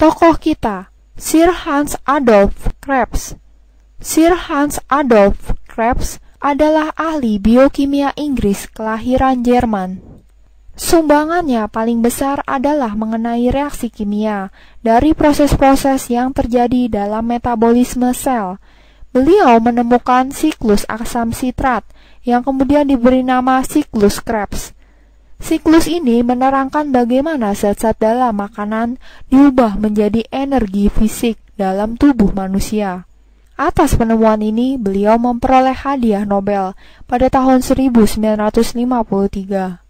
Tokoh kita, Sir Hans Adolf Krebs. Sir Hans Adolf Krebs adalah ahli biokimia Inggris kelahiran Jerman. Sumbangannya paling besar adalah mengenai reaksi kimia dari proses-proses yang terjadi dalam metabolisme sel. Beliau menemukan siklus asam sitrat yang kemudian diberi nama siklus Krebs. Siklus ini menerangkan bagaimana zat-zat dalam makanan diubah menjadi energi fisik dalam tubuh manusia. Atas penemuan ini, beliau memperoleh hadiah Nobel pada tahun 1953.